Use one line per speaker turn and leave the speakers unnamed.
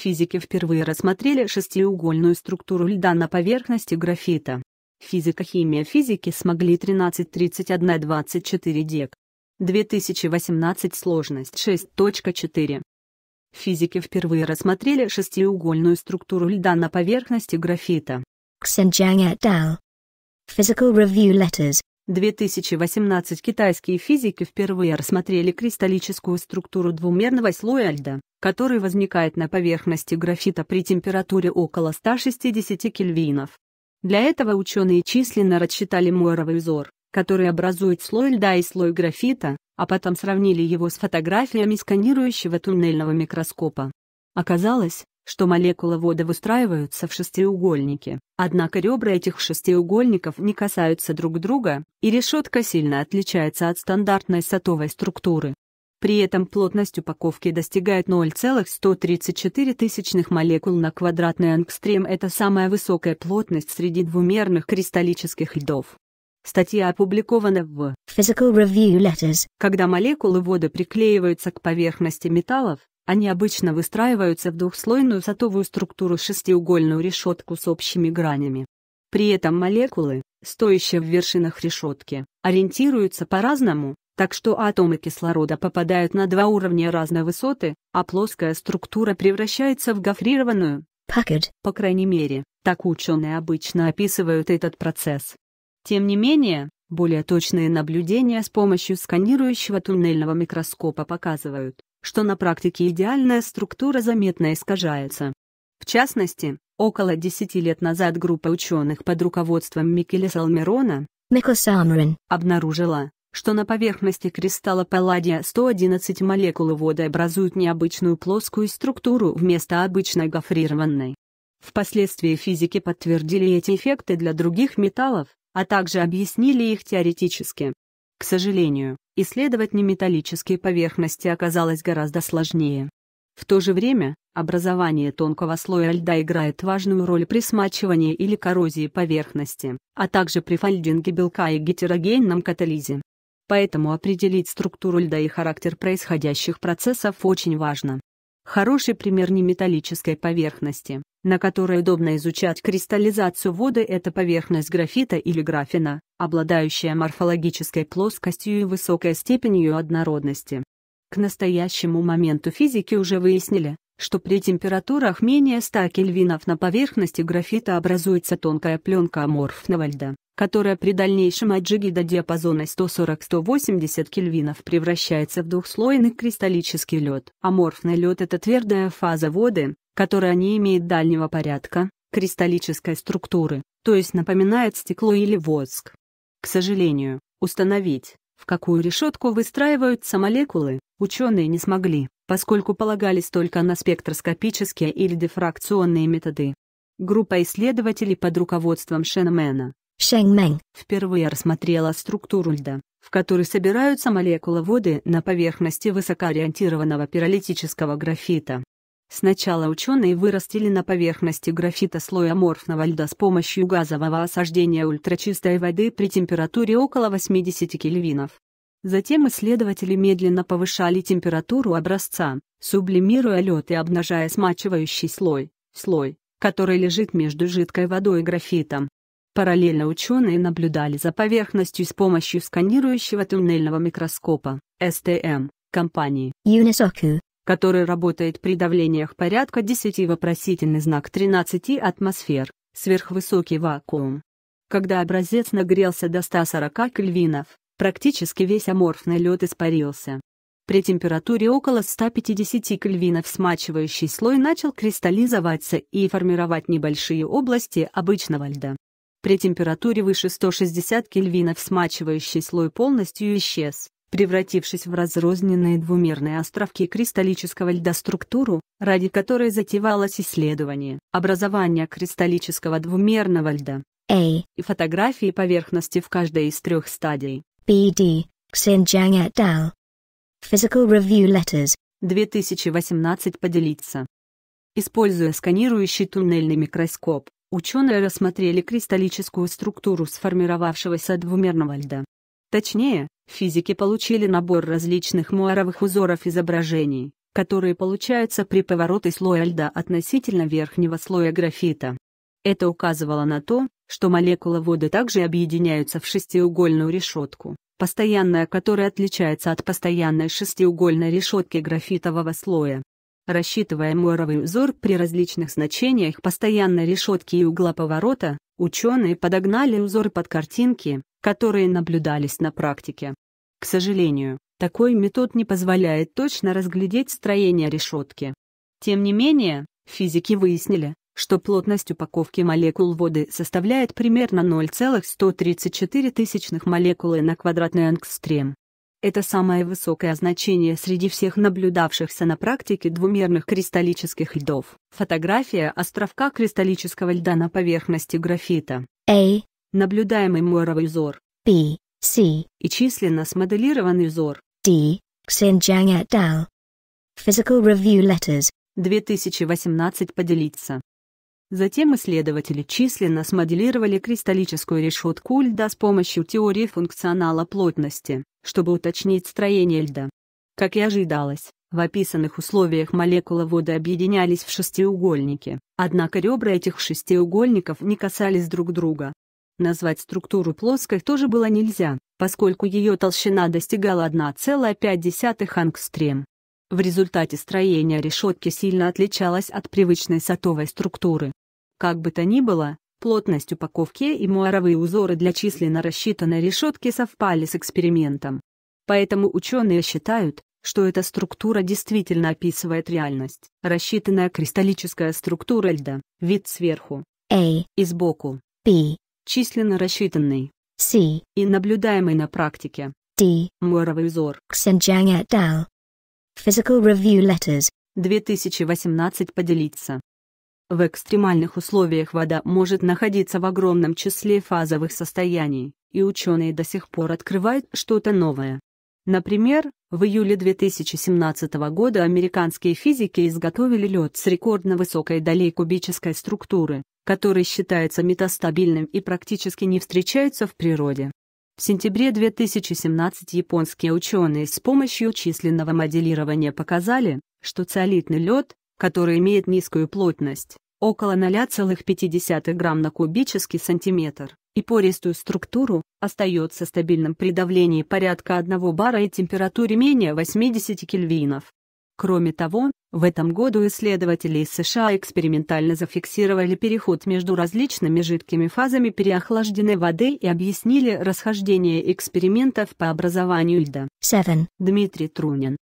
Физики впервые рассмотрели шестиугольную структуру льда на поверхности графита. Физика, химия физики смогли 13.31.24 дек. 2018 сложность 6.4. Физики впервые рассмотрели шестиугольную структуру льда на поверхности графита. Xinjiang et al. Physical Review Letters 2018 китайские физики впервые рассмотрели кристаллическую структуру двумерного слоя льда, который возникает на поверхности графита при температуре около 160 кельвинов. Для этого ученые численно рассчитали Муэровый узор, который образует слой льда и слой графита, а потом сравнили его с фотографиями сканирующего туннельного микроскопа. Оказалось, что молекулы вода выстраиваются в шестиугольнике, однако ребра этих шестиугольников не касаются друг друга, и решетка сильно отличается от стандартной сатовой структуры. При этом плотность упаковки достигает 0,134 молекул на квадратный ангстрем. Это самая высокая плотность среди двумерных кристаллических льдов. Статья опубликована в Physical Review Letters. Когда молекулы воды приклеиваются к поверхности металлов, они обычно выстраиваются в двухслойную сотовую структуру шестиугольную решетку с общими гранями. При этом молекулы, стоящие в вершинах решетки, ориентируются по-разному, так что атомы кислорода попадают на два уровня разной высоты, а плоская структура превращается в гофрированную. Packard. По крайней мере, так ученые обычно описывают этот процесс. Тем не менее, более точные наблюдения с помощью сканирующего туннельного микроскопа показывают, что на практике идеальная структура заметно искажается. В частности, около 10 лет назад группа ученых под руководством Микеле Салмерона обнаружила, что на поверхности кристалла палладия 111 молекулы воды образуют необычную плоскую структуру вместо обычной гофрированной. Впоследствии физики подтвердили эти эффекты для других металлов, а также объяснили их теоретически. К сожалению, исследовать неметаллические поверхности оказалось гораздо сложнее. В то же время, образование тонкого слоя льда играет важную роль при смачивании или коррозии поверхности, а также при фольдинге белка и гетерогенном катализе. Поэтому определить структуру льда и характер происходящих процессов очень важно. Хороший пример неметаллической поверхности на которой удобно изучать кристаллизацию воды – это поверхность графита или графина, обладающая морфологической плоскостью и высокой степенью однородности. К настоящему моменту физики уже выяснили, что при температурах менее 100 кельвинов на поверхности графита образуется тонкая пленка аморфного льда, которая при дальнейшем отжиге до диапазона 140-180 кельвинов превращается в двухслойный кристаллический лед. Аморфный лед – это твердая фаза воды, которая не имеет дальнего порядка, кристаллической структуры, то есть напоминает стекло или воск. К сожалению, установить, в какую решетку выстраиваются молекулы, ученые не смогли поскольку полагались только на спектроскопические или дифракционные методы. Группа исследователей под руководством Шенмена Шэньмэнь впервые рассмотрела структуру льда, в которой собираются молекулы воды на поверхности высокоориентированного пиролитического графита. Сначала ученые вырастили на поверхности графита слой аморфного льда с помощью газового осаждения ультрачистой воды при температуре около 80 кельвинов. Затем исследователи медленно повышали температуру образца, сублимируя лед и обнажая смачивающий слой, слой, который лежит между жидкой водой и графитом. Параллельно ученые наблюдали за поверхностью с помощью сканирующего туннельного микроскопа СТМ компании Unisoku, который работает при давлениях порядка 10 вопросительный знак 13 атмосфер, сверхвысокий вакуум. Когда образец нагрелся до 140 кельвинов, Практически весь аморфный лед испарился. При температуре около 150 кельвинов смачивающий слой начал кристаллизоваться и формировать небольшие области обычного льда. При температуре выше 160 кельвинов смачивающий слой полностью исчез, превратившись в разрозненные двумерные островки кристаллического льда структуру, ради которой затевалось исследование образования кристаллического двумерного льда. A. и фотографии поверхности в каждой из трех стадий. BD, Xinjiang et al. Physical Review Letters. 2018 поделиться. Используя сканирующий туннельный микроскоп, ученые рассмотрели кристаллическую структуру сформировавшегося двумерного льда. Точнее, физики получили набор различных муаровых узоров изображений, которые получаются при повороте слоя льда относительно верхнего слоя графита. Это указывало на то, что молекулы воды также объединяются в шестиугольную решетку, постоянная которая отличается от постоянной шестиугольной решетки графитового слоя. Рассчитывая моровый узор при различных значениях постоянной решетки и угла поворота, ученые подогнали узор под картинки, которые наблюдались на практике. К сожалению, такой метод не позволяет точно разглядеть строение решетки. Тем не менее, физики выяснили, что плотность упаковки молекул воды составляет примерно 0,134 молекулы на квадратный ангстрем. Это самое высокое значение среди всех наблюдавшихся на практике двумерных кристаллических льдов. Фотография островка кристаллического льда на поверхности графита. A. Наблюдаемый моровый узор. B. C. И численно смоделированный узор. D. Xinjiang et al. Physical Review Letters. 2018 поделиться. Затем исследователи численно смоделировали кристаллическую решетку льда с помощью теории функционала плотности, чтобы уточнить строение льда. Как и ожидалось, в описанных условиях молекулы воды объединялись в шестиугольники, однако ребра этих шестиугольников не касались друг друга. Назвать структуру плоской тоже было нельзя, поскольку ее толщина достигала 1,5 ангстрем. В результате строение решетки сильно отличалось от привычной сотовой структуры. Как бы то ни было, плотность упаковки и муаровые узоры для численно рассчитанной решетки совпали с экспериментом. Поэтому ученые считают, что эта структура действительно описывает реальность. Рассчитанная кристаллическая структура льда, вид сверху, A и сбоку, B, численно рассчитанный, C и наблюдаемый на практике, D, муаровый узор. Xinjiang et al. Physical Review Letters. 2018 поделиться. В экстремальных условиях вода может находиться в огромном числе фазовых состояний, и ученые до сих пор открывают что-то новое. Например, в июле 2017 года американские физики изготовили лед с рекордно высокой долей кубической структуры, который считается метастабильным и практически не встречается в природе. В сентябре 2017 японские ученые с помощью численного моделирования показали, что циолитный лед который имеет низкую плотность, около 0,5 грамм на кубический сантиметр, и пористую структуру, остается стабильным при давлении порядка 1 бара и температуре менее 80 кельвинов. Кроме того, в этом году исследователи из США экспериментально зафиксировали переход между различными жидкими фазами переохлажденной воды и объяснили расхождение экспериментов по образованию льда. 7. Дмитрий Трунин,